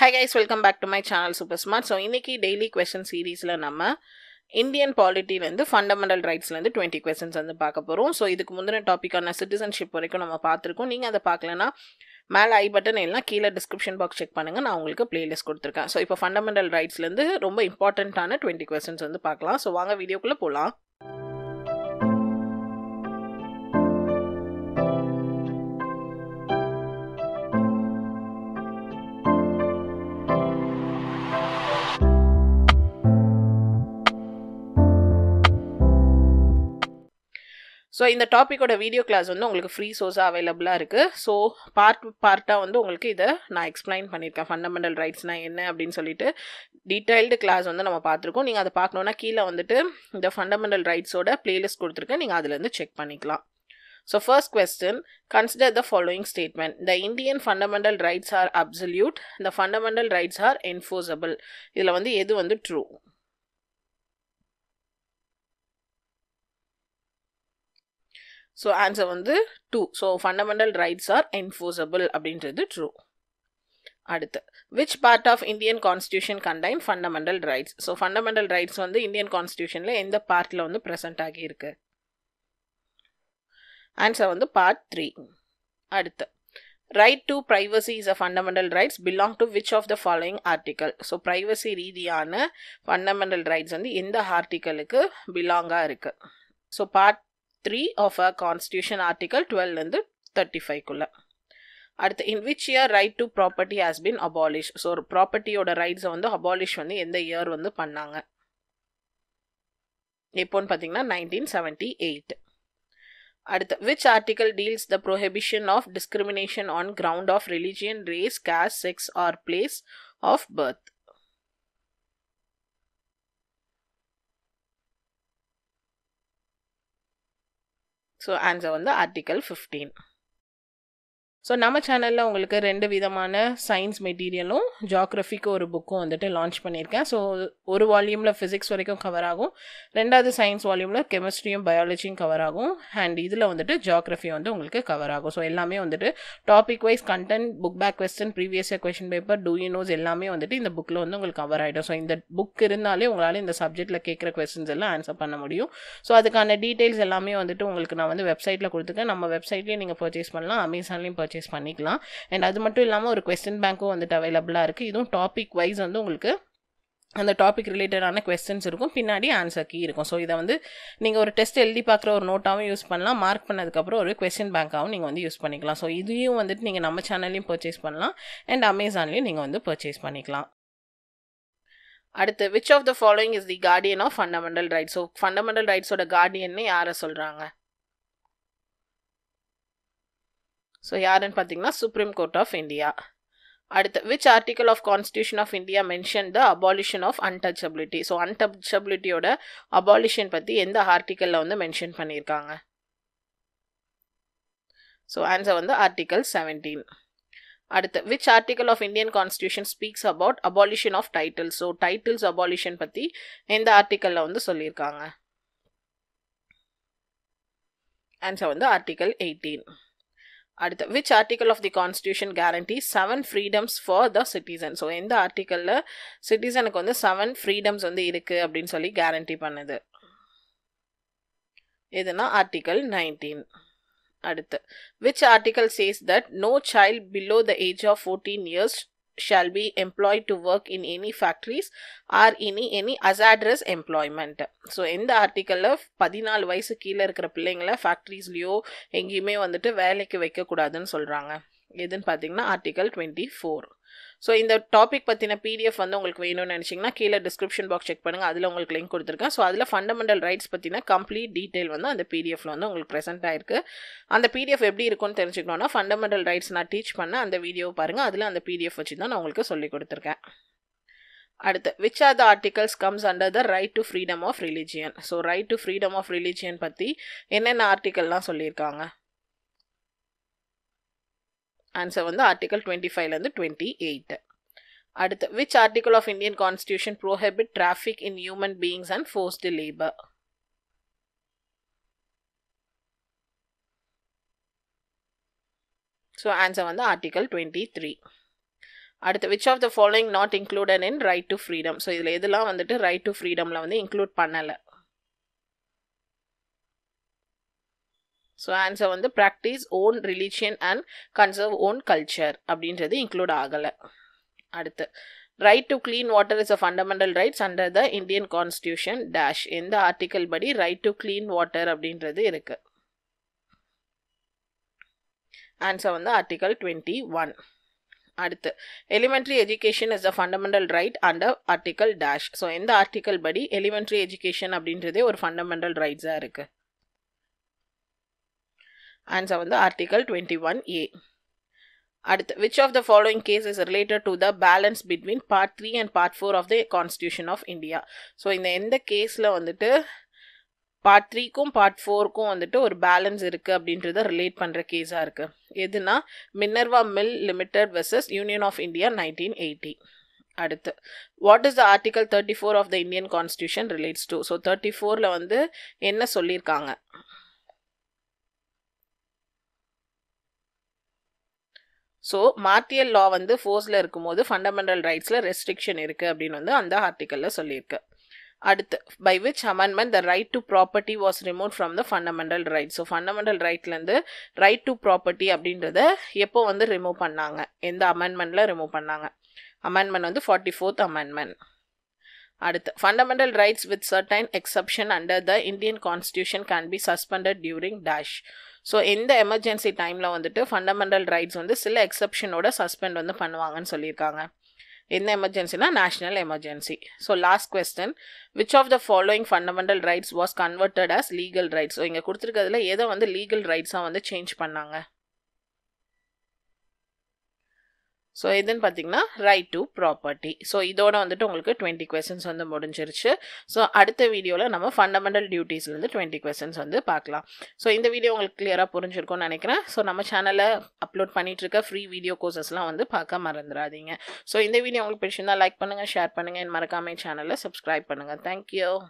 High guys welcome back to my channel super smart so இன்றைக்கி daily question சீரீஸில் நம்ம Indian பாலிட்டிலேருந்து fundamental ரைட்ஸ்லேருந்து டுவெண்ட்டி கொஸ்டின்ஸ் வந்து பார்க்க போகிறோம் ஸோ இதுக்கு முந்தின டாப்பிக்கான சிட்டிசன்ஷிப் வரைக்கும் நம்ம பார்த்துருக்கோம் நீங்கள் அதை பார்க்கலனா மேலே ஐ பட்டன் எல்லாம் கீழே டிஸ்கிரிப்ஷன் பாக்ஸ் செக் பண்ணுங்கள் நான் உங்களுக்கு பிளேலிஸ்ட் கொடுத்துருக்கேன் ஸோ இப்போ ஃபண்டமெண்டல் ரைட்ஸ்லேருந்து ரொம்ப இம்பார்ட்டண்ட்டான டுவெண்ட்டி கொஸ்டின்ஸ் வந்து பார்க்கலாம் ஸோ வாங்க வீடியோக்குள்ளே போகலாம் ஸோ இந்த டாப்பிக்கோட வீடியோ கிளாஸ் வந்து உங்களுக்கு ஃப்ரீ சோர்ஸாக அவைலபிளாக இருக்குது ஸோ பார்ட் பார்ட்டாக வந்து உங்களுக்கு இதை நான் எக்ஸ்பிளைன் பண்ணியிருக்கேன் ஃபண்டமெண்டல் ரைட்ஸ்னால் என்ன அப்படின்னு சொல்லிட்டு டீட்டெயில்டு கிளாஸ் வந்து நம்ம பார்த்துருக்கோம் நீங்கள் அதை பார்க்கணுன்னா கீழே வந்துட்டு இந்த ஃபண்டமெண்டல் ரைட்ஸோட ப்ளேலிஸ்ட் கொடுத்துருக்கேன் நீங்கள் அதுலேருந்து செக் பண்ணிக்கலாம் so first question consider the following statement the Indian fundamental rights are absolute the fundamental rights are enforceable இதில் வந்து எது வந்து ட்ரூ ஸோ ஆன்சர் வந்து two so fundamental rights are enforceable அப்படின்றது ட்ரூ அடுத்து which part of Indian constitution contain fundamental rights so fundamental rights வந்து Indian கான்ஸ்டியூஷனில் எந்த பார்ட்டில் வந்து ப்ரெசென்ட் ஆகியிருக்கு ஆன்சர் வந்து பார்ட் த்ரீ அடுத்து right to privacy is a fundamental rights belong to which of the following article so privacy ரீதியான fundamental rights வந்து எந்த ஆர்டிக்கலுக்கு பிலாங்காக இருக்குது so part three of a constitution article டுவெல்லேருந்து தேர்ட்டி ஃபைவ்க்குள்ளே அடுத்து in which year right to property has been abolish so ஒரு ப்ராப்பர்ட்டியோட ரைட்ஸை வந்து அபாலிஷ் வந்து எந்த இயர் வந்து பண்ணாங்க எப்போன்னு பார்த்தீங்கன்னா நைன்டீன் செவன்ட்டி எயிட் அடுத்து which article deals the prohibition of discrimination on ground of religion race caste sex or place of birth So answer on the article 15. So நம்ம சேனலில் உங்களுக்கு ரெண்டு விதமான சயின்ஸ் மெட்டீரியலும் ஜாக்ரஃபிக்கு ஒரு புக்கும் வந்துட்டு லான்ச் பண்ணியிருக்கேன் ஸோ ஒரு வால்யூமில் ஃபிசிக்ஸ் வரைக்கும் கவர் ஆகும் ரெண்டாவது சயின்ஸ் வால்யூமில் கெமிஸ்ட்ரியும் பயாலஜியும் கவர் ஆகும் அண்ட் இதில் வந்துட்டு ஜாக்ரஃபி வந்து உங்களுக்கு கவர் ஆகும் ஸோ எல்லாமே வந்துட்டு topic wise content book back question previous question paper two nos எல்லாமே வந்துட்டு இந்த புக்கில் வந்து உங்களுக்கு கவர் ஆகிடும் ஸோ இந்த புக் இருந்தாலே உங்களால் இந்த சப்ஜெக்ட்டில் கேட்குற கொஸ்டின்ஸ் எல்லாம் ஆன்சர் பண்ண முடியும் ஸோ அதுக்கான டீட்டெயில்ஸ் எல்லாமே வந்துட்டு உங்களுக்கு நான் வந்து வெப்சைட்டில் கொடுத்துருக்கேன் நம்ம வெப்சைட்லேயும் நீங்கள் பர்ச்சேஸ் பண்ணலாம் அமேசான்லேயும் பர்ச்சேஸ் பர்ச்சேஸ் பண்ணிக்கலாம் அண்ட் அது மட்டும் இல்லாமல் ஒரு கொஸ்டின் பேங்க்கும் வந்துட்டு அவைலபிளாக இருக்குது இதுவும் டாபிக் வைஸ் வந்து உங்களுக்கு அந்த டாபிக் ரிலேட்டடான கொஸ்டின்ஸ் இருக்கும் பின்னாடி ஆன்சர் கீ இருக்கும் ஸோ இதை வந்து நீங்கள் ஒரு டெஸ்ட் எழுதி பார்க்குற ஒரு நோட்டாகவும் யூஸ் பண்ணலாம் மார்க் பண்ணதுக்கப்புறம் ஒரு கொஸ்டின் பேங்காகவும் நீங்கள் வந்து யூஸ் பண்ணிக்கலாம் ஸோ இதையும் வந்துட்டு நீங்கள் நம்ம சேனல்லையும் பர்ச்சேஸ் பண்ணலாம் அண்ட் அமேசான்லேயும் நீங்கள் வந்து பர்ச்சேஸ் பண்ணிக்கலாம் அடுத்து which of the following is the guardian of fundamental rights so fundamental ரைட்ஸோட கார்டியன்னு யாரை சொல்கிறாங்க ஸோ யாருன்னு பார்த்தீங்கன்னா சுப்ரீம் கோர்ட் ஆஃப் இந்தியா அடுத்து which article of constitution of India mention the abolition of untouchability so அன்டச்சபிலிட்டியோட அபாலிஷன் பற்றி எந்த ஆர்டிக்கலில் வந்து மென்ஷன் பண்ணியிருக்காங்க ஸோ ஆன்சர் வந்து ஆர்டிகல் செவன்டீன் அடுத்து which article of Indian constitution speaks about abolition of title so titles abolition பற்றி எந்த ஆர்டிக்கலில் வந்து சொல்லியிருக்காங்க ஆன்சர் வந்து ஆர்டிகல் எயிட்டீன் அடுத்து which article of the constitution guarantee seven freedoms for the citizen so எந்த ஆர்டிக்கலில் சிட்டிசனுக்கு வந்து செவன் ஃப்ரீடம்ஸ் வந்து இருக்குது அப்படின்னு சொல்லி கேரண்டி பண்ணுது எதுனா ஆர்டிக்கல் நைன்டீன் அடுத்து which article says that no child below the age of fourteen years shall be employed to work in any factories or in any hazardous employment so இந்த ஆர்டிக்கலில் பதினாலு வயசு கீழே இருக்கிற பிள்ளைங்கள ஃபேக்ட்ரிஸ்லேயோ எங்கேயுமே வந்துட்டு வேலைக்கு வைக்கக்கூடாதுன்னு சொல்கிறாங்க எதுன்னு பார்த்தீங்கன்னா ஆர்டிக்கல் டுவெண்ட்டி ஃபோர் ஸோ இந்த டாபிக் பற்றின பிடிஎஃப் வந்து உங்களுக்கு வேணும்னு நினச்சிங்கன்னா கீழே டிஸ்கிரிப்ஷன் பாக்ஸ் செக் பண்ணுங்கள் அதில் உங்களுக்கு லிங்க் கொடுத்துருக்கேன் ஸோ அதில் ஃபண்டமெண்டல் ரைட்ஸ் பற்றின கம்ப்ளீட் டீட்டெயில் வந்து அந்த பிடிஎஃப்ல வந்து உங்களுக்கு ப்ரெசென்ட் ஆயிருக்கு அந்த பிடிஎஃப் எப்படி இருக்கும்னு தெரிஞ்சுக்கணும்னா ஃபண்டமெண்டல் ரைட்ஸ் நான் டீச் பண்ண அந்த வீடியோ பாருங்கள் அதில் அந்த பிடிஎஃப் வச்சு தான் நான் உங்களுக்கு சொல்லி கொடுத்துருக்கேன் அடுத்து which are the articles comes under the right to freedom of religion so right to freedom of religion பற்றி என்னென்ன ஆர்டிக்கல்லாம் சொல்லியிருக்காங்க ஆன்சர் வந்து ஆர்டிகல் டுவெண்ட்டி ஃபைவ்லேருந்து டுவெண்ட்டி எயிட்டு அடுத்து which article of Indian constitution prohibit traffic in human beings and forced labour so answer வந்து article twenty three அடுத்து which of the following not included in right to freedom so இதில் எதுலாம் வந்துட்டு right to ஃப்ரீடமில் வந்து include பண்ணலை so answer வந்து practice own religion and conserve own culture அப்படின்றது include ஆகலை அடுத்து right to clean water is a fundamental rights under the Indian constitution dash எந்த ஆர்டிக்கல் படி ரைட் டு க்ளீன் வாட்டர் அப்படின்றது இருக்குது ஆன்சர் வந்து ஆர்டிக்கல் டுவெண்ட்டி ஒன் அடுத்து elementary education is a fundamental right under article dash so எந்த article படி elementary education அப்படின்றதே ஒரு ஃபண்டமெண்டல் ரைட்ஸாக இருக்குது ஆன்சர் வந்து ஆர்டிகல் டுவெண்ட்டி ஒன் ஏ அடுத்து which of the following case is related to the balance between part three and part four of the constitution of India so இந்த எந்த கேஸில் வந்துட்டு பார்ட் த்ரீக்கும் பார்ட் ஃபோருக்கும் வந்துட்டு ஒரு பேலன்ஸ் இருக்குது அப்படின்றத ரிலேட் பண்ணுற கேஸாக இருக்குது எதுனா Minerva mill limited versus union of India nineteen eighty அடுத்து what is the article thirty four of the Indian constitution relates to so thirty ஃபோரில் வந்து என்ன சொல்லியிருக்காங்க ஸோ மார்டியல் லா வந்து ஃபோர்ஸில் இருக்கும்போது ஃபண்டமெண்டல் ரைட்ஸில் ரெஸ்ட்ரிக்ஷன் இருக்குது அப்படின்னு வந்து அந்த ஆர்டிக்கலில் சொல்லியிருக்கு அடுத்து by which amendment the right to property was remove from the fundamental right so fundamental ரைட்லேருந்து ரைட் டு ப்ராப்பர்ட்டி அப்படின்றத எப்போ வந்து ரிமூவ் பண்ணாங்க எந்த அமெண்ட்மெண்ட்டில் ரிமூவ் பண்ணாங்க அமெண்ட்மெண்ட் வந்து ஃபார்ட்டி ஃபோர்த் அமெண்ட்மெண்ட் அடுத்து fundamental rights with certain exception under the Indian constitution can be suspended during dash so எந்த எமர்ஜென்சி டைமில் வந்துட்டு ஃபண்டமெண்டல் ரைட்ஸ் வந்து சில எக்ஸப்ஷனோட சஸ்பெண்ட் வந்து பண்ணுவாங்கன்னு சொல்லியிருக்காங்க எந்த எமர்ஜென்சினா national emergency so last question which of the following fundamental rights was converted as legal rights so இங்கே கொடுத்துருக்கிறதுல எதை வந்து லீகல் ரைட்ஸாக வந்து சேஞ்ச் பண்ணாங்க ஸோ எதுன்னு பார்த்தீங்கன்னா ரைட் டு ப்ராப்பர்ட்டி ஸோ இதோட வந்துட்டு உங்களுக்கு டுவெண்ட்டி கொஸ்டின்ஸ் வந்து முடிஞ்சிருச்சு ஸோ அடுத்த வீடியோவில் நம்ம ஃபண்டமெண்டல் டியூட்டீஸ்லேருந்து டுவெண்ட்டி கொஸ்டின்ஸ் வந்து பார்க்கலாம் ஸோ இந்த வீடியோ உங்களுக்கு கிளியராக புரிஞ்சிருக்கும்னு நினைக்கிறேன் ஸோ நம்ம சேனலை அப்லோட் பண்ணிகிட்டு இருக்க ஃப்ரீ வீடியோ கோர்சஸ்லாம் வந்து பார்க்க மறந்துடாதீங்க ஸோ இந்த வீடியோ உங்களுக்கு பிடிச்சிருந்தால் லைக் பண்ணுங்கள் ஷேர் பண்ணுங்கள் என் மறக்காமல் சேனலில் சப்ஸ்கிரைப் பண்ணுங்கள் தேங்க்யூ